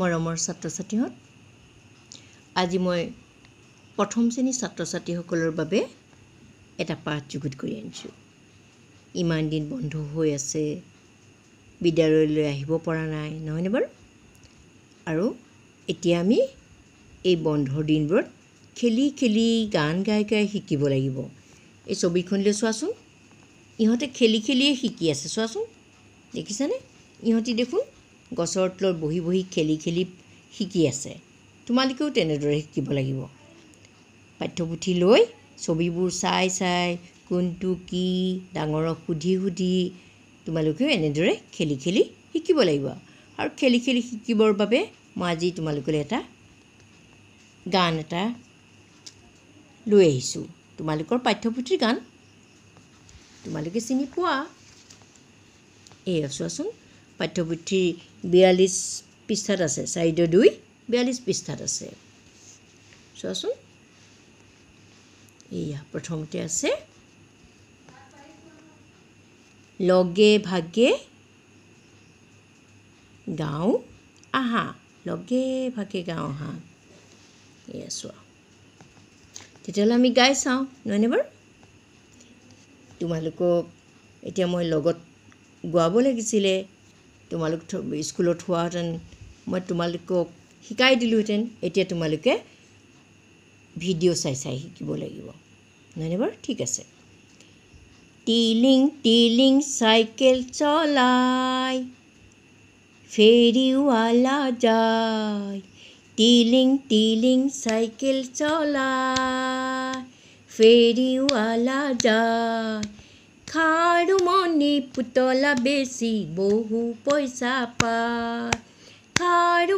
মৰমৰ ছাত্ৰ ছাত্ৰীহঁত আজি মই প্ৰথম শ্ৰেণীৰ ছাত্ৰ ছাত্ৰীসকলৰ বাবে এটা পাঠ যুগুত কৰি আনিছোঁ ইমান দিন বন্ধ হৈ আছে বিদ্যালয়লৈ আহিব পৰা নাই নহয়নে বাৰু আৰু এতিয়া আমি এই বন্ধৰ দিনবোৰত খেলি খেলি গান গাই গাই শিকিব লাগিব এই ছবিখনলৈ চোৱাচোন ইহঁতে খেলি খেলিয়ে শিকি আছে চোৱাচোন দেখিছানে ইহঁতি দেখোন গছৰ তলত বহি বহি খেলি খেলি শিকি আছে তোমালোকেও তেনেদৰে শিকিব লাগিব পাঠ্যপুথি লৈ ছবিবোৰ চাই চাই কোনটো কি ডাঙৰক সুধি সুধি তোমালোকেও এনেদৰে খেলি খেলি শিকিব লাগিব আৰু খেলি খেলি শিকিবৰ বাবে মই আজি তোমালোকলৈ এটা গান এটা লৈ আহিছোঁ তোমালোকৰ পাঠ্যপুথিৰ গান তোমালোকে চিনি পোৱা এই আছোঁ আছোঁ পাঠ্যপুথি বিয়াল্লিছ পৃষ্ঠাত আছে চাৰিদৰ দুই বিয়াল্লিছ পৃষ্ঠাত আছে চোৱাচোন এয়া প্ৰথমতে আছে লগে ভাগে গাঁও আহা লগে ভাগে গাঁও আহা এয়া চোৱা তেতিয়াহ'লে আমি গাই চাওঁ নহয়নে বাৰু তোমালোকক এতিয়া মই লগত গোৱাব লাগিছিলে তোমালোক স্কুলত হোৱাহেঁতেন মই তোমালোকক শিকাই দিলোঁহেঁতেন এতিয়া তোমালোকে ভিডিঅ' চাই চাই শিকিব লাগিব নহয়নে বাৰু ঠিক আছে টিলিং টিলিং চাইকেল চলাই ফেৰীৱালা যায় টিলিং টিলিং চাইকেল চলাই ফেৰীৱালা যায় खाडु खारणि पुतला बेसी बहु पैसा खाडु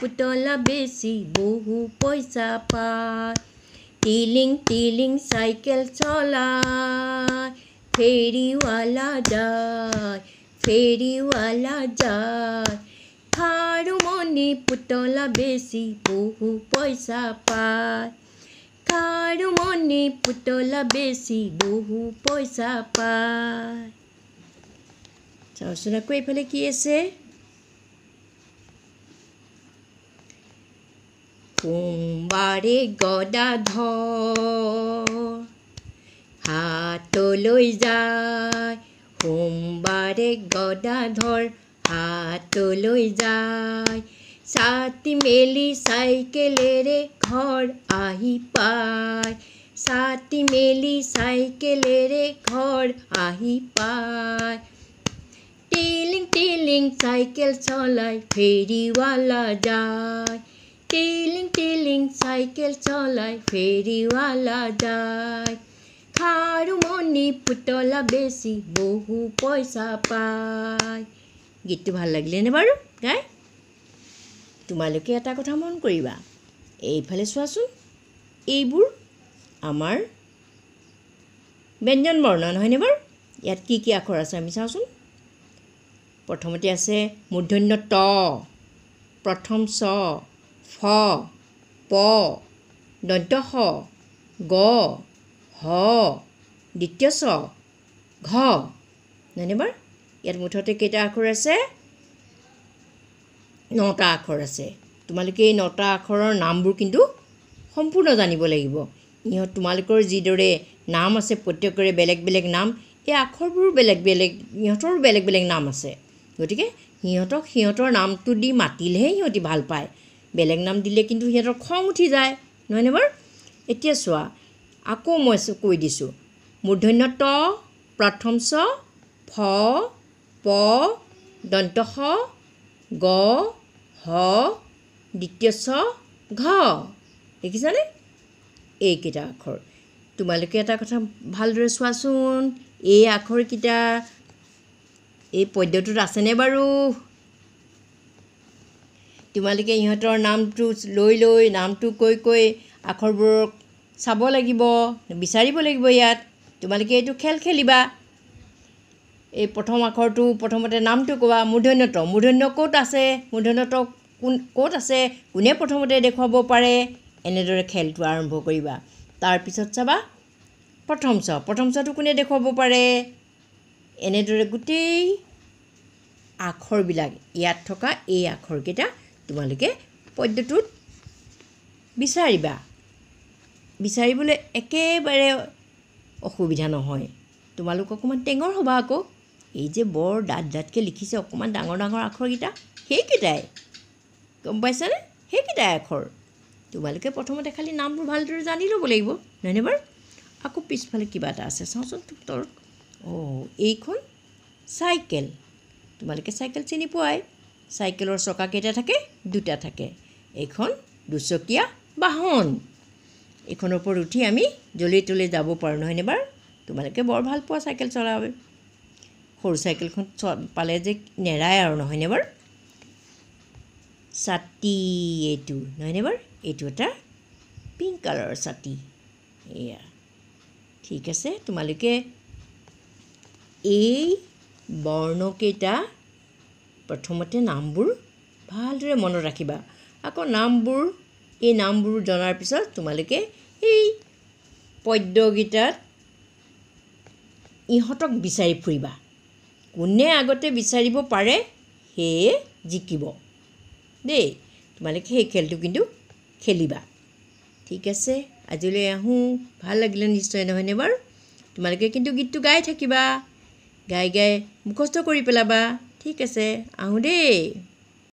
पातला बेसी बहु पैसा पािङ टिलिङ साइकल चला फेरिवाला जा फेरिवाला जा खाडु म पुतला बेसी बहु पैसा पा আৰু মণি পুতলা বেছি বহু পইচা পায় চাওচোন আকৌ এইফালে কি আছে সোমবাৰে গদাধৰ হাতলৈ যায় সোমবাৰে গদাধৰ হাতলৈ যায় সাথী মেলি সাইকেলের ঘর আহি পায় সাথী মেলি সাইকেলের ঘর আহি পায় টিলিং টিলিং সাইকেল চলাই ফেরিওয়ালা যায় টিলিং টিলিং সাইকেল চলাই ফেরিওয়ালা যায় খারু মনি পুতলা বেশি বহু পয়সা পায় গীতটি ভাল লাগলে না বারো গায় তোমালোকে এটা কথা মন কৰিবা এইফালে চোৱাচোন এইবোৰ আমাৰ ব্যঞ্জন বৰ্ণ নহয়নে বাৰু ইয়াত কি কি আখৰ আছে আমি চাওঁচোন প্ৰথমতে আছে মূৰ্ধন্য ত প্ৰথম চ ফ প দন্ত স গ হ দ্বিতীয় চ ঘ নহয়নে বাৰু ইয়াত মুঠতে কেইটা আখৰ আছে নটা আখৰ আছে তোমালোকে এই নটা আখৰৰ নামবোৰ কিন্তু সম্পূৰ্ণ জানিব লাগিব ইহঁত তোমালোকৰ যিদৰে নাম আছে প্ৰত্যেকৰে বেলেগ বেলেগ নাম এই আখৰবোৰো বেলেগ বেলেগ ইহঁতৰো বেলেগ বেলেগ নাম আছে গতিকে সিহঁতক সিহঁতৰ নামটো দি মাতিলেহে সিহঁতি ভাল পায় বেলেগ নাম দিলে কিন্তু সিহঁতৰ খং উঠি যায় নহয় নহয়নে বাৰু এতিয়া চোৱা আকৌ মই কৈ দিছোঁ মূৰ্ধন্য ত প্ৰথম চ ফ প দন্ত স গ হ দ্বিতীয় ছ ঘ দেখিছানে এইকেইটা আখৰ তোমালোকে এটা কথা ভালদৰে চোৱাচোন এই আখৰকেইটা এই পদ্যটোত আছেনে বাৰু তোমালোকে ইহঁতৰ নামটো লৈ লৈ নামটো কৈ কৈ আখৰবোৰক চাব লাগিব বিচাৰিব লাগিব ইয়াত তোমালোকে এইটো খেল খেলিবা এই প্ৰথম আখৰটো প্ৰথমতে নামটো ক'বা মূৰ্ধন্যত মূৰ্ধন্য ক'ত আছে মূৰ্ধন্যত কোন ক'ত আছে কোনে প্ৰথমতে দেখুৱাব পাৰে এনেদৰে খেলটো আৰম্ভ কৰিবা তাৰপিছত চাবা প্ৰথম চ প্ৰথম চটো কোনে দেখুৱাব পাৰে এনেদৰে গোটেই আখৰবিলাক ইয়াত থকা এই আখৰকেইটা তোমালোকে পদ্যটোত বিচাৰিবা বিচাৰিবলৈ একেবাৰে অসুবিধা নহয় তোমালোক অকণমান টেঙৰ হ'বা আকৌ এই যে বৰ ডাঠ দাঁতকৈ লিখিছে অকণমান ডাঙৰ ডাঙৰ আখৰকেইটা সেইকেইটাই গম পাইছানে সেইকেইটাই আখৰ তোমালোকে প্ৰথমতে খালী নামবোৰ ভালদৰে জানি ল'ব লাগিব নহয়নে বাৰু আকৌ পিছফালে কিবা এটা আছে চাওঁচোন তোক তৰ অঁ এইখন চাইকেল তোমালোকে চাইকেল চিনি পোৱাই চাইকেলৰ চকাকেইটা থাকে দুটা থাকে এইখন দুচকীয়া বাহন এইখনৰ ওপৰত উঠি আমি জলে তলে যাব পাৰোঁ নহয়নে বাৰু তোমালোকে বৰ ভাল পোৱা চাইকেল চলাবলৈ সৰু চাইকেলখন পালে যে নেৰাই আৰু নহয়নে বাৰু ছাতি এইটো নহয়নে বাৰু এইটো এটা পিংক কালাৰৰ ছাতি এয়া ঠিক আছে তোমালোকে এই বৰ্ণকেইটা প্ৰথমতে নামবোৰ ভালদৰে মনত ৰাখিবা আকৌ নামবোৰ এই নামবোৰ জনাৰ পিছত তোমালোকে এই পদ্যকেইটাত ইহঁতক বিচাৰি ফুৰিবা কোনে আগতে বিচাৰিব পাৰে সেয়ে জিকিব দেই তোমালোকে সেই খেলটো কিন্তু খেলিবা ঠিক আছে আজিলৈ আহোঁ ভাল লাগিলে নিশ্চয় নহয়নে বাৰু তোমালোকে কিন্তু গীতটো গাই থাকিবা গাই গাই মুখস্থ কৰি পেলাবা ঠিক আছে আহোঁ দেই